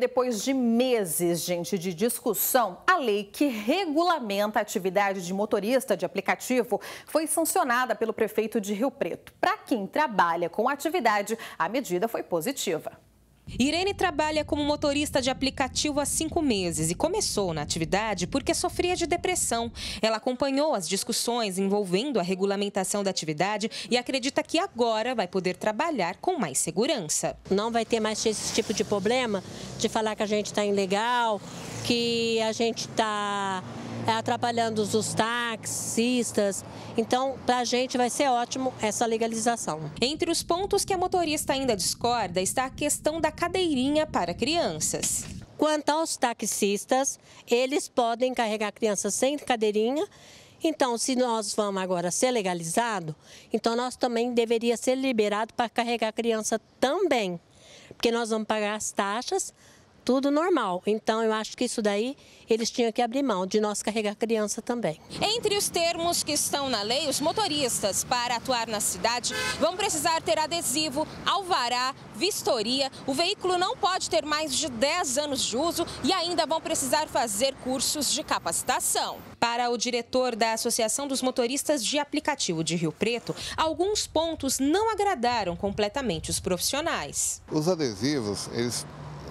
Depois de meses, gente, de discussão, a lei que regulamenta a atividade de motorista de aplicativo foi sancionada pelo prefeito de Rio Preto. Para quem trabalha com a atividade, a medida foi positiva. Irene trabalha como motorista de aplicativo há cinco meses e começou na atividade porque sofria de depressão. Ela acompanhou as discussões envolvendo a regulamentação da atividade e acredita que agora vai poder trabalhar com mais segurança. Não vai ter mais esse tipo de problema de falar que a gente está ilegal, que a gente está é, atrapalhando os taxistas. Então, para a gente vai ser ótimo essa legalização. Entre os pontos que a motorista ainda discorda está a questão da cadeirinha para crianças. Quanto aos taxistas, eles podem carregar crianças sem cadeirinha. Então, se nós vamos agora ser legalizado, então nós também deveria ser liberado para carregar criança também, porque nós vamos pagar as taxas tudo normal. Então, eu acho que isso daí eles tinham que abrir mão de nós carregar criança também. Entre os termos que estão na lei, os motoristas, para atuar na cidade, vão precisar ter adesivo, alvará, vistoria. O veículo não pode ter mais de 10 anos de uso e ainda vão precisar fazer cursos de capacitação. Para o diretor da Associação dos Motoristas de Aplicativo de Rio Preto, alguns pontos não agradaram completamente os profissionais. Os adesivos, eles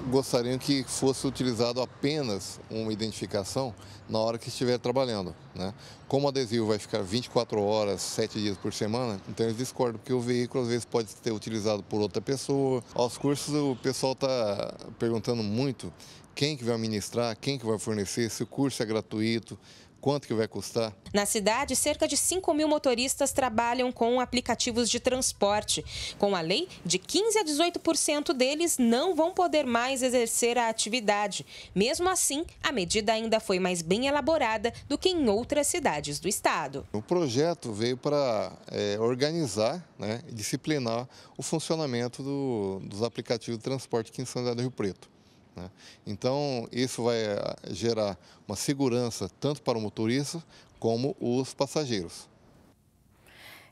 gostariam que fosse utilizado apenas uma identificação na hora que estiver trabalhando. Né? Como o adesivo vai ficar 24 horas, 7 dias por semana, então eles discordam, porque o veículo às vezes pode ser utilizado por outra pessoa. Aos cursos o pessoal está perguntando muito quem que vai administrar, quem que vai fornecer, se o curso é gratuito, quanto que vai custar? Na cidade, cerca de 5 mil motoristas trabalham com aplicativos de transporte. Com a lei, de 15 a 18% deles não vão poder mais exercer a atividade. Mesmo assim, a medida ainda foi mais bem elaborada do que em outras cidades do estado. O projeto veio para é, organizar né, e disciplinar o funcionamento do, dos aplicativos de transporte aqui em São José do Rio Preto. Né? Então, isso vai eh, gerar uma segurança tanto para o motorista como os passageiros.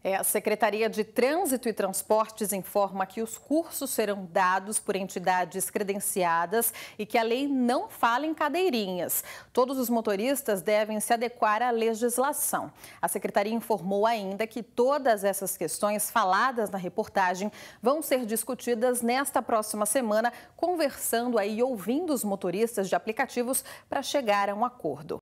É, a Secretaria de Trânsito e Transportes informa que os cursos serão dados por entidades credenciadas e que a lei não fala em cadeirinhas. Todos os motoristas devem se adequar à legislação. A secretaria informou ainda que todas essas questões faladas na reportagem vão ser discutidas nesta próxima semana, conversando e ouvindo os motoristas de aplicativos para chegar a um acordo.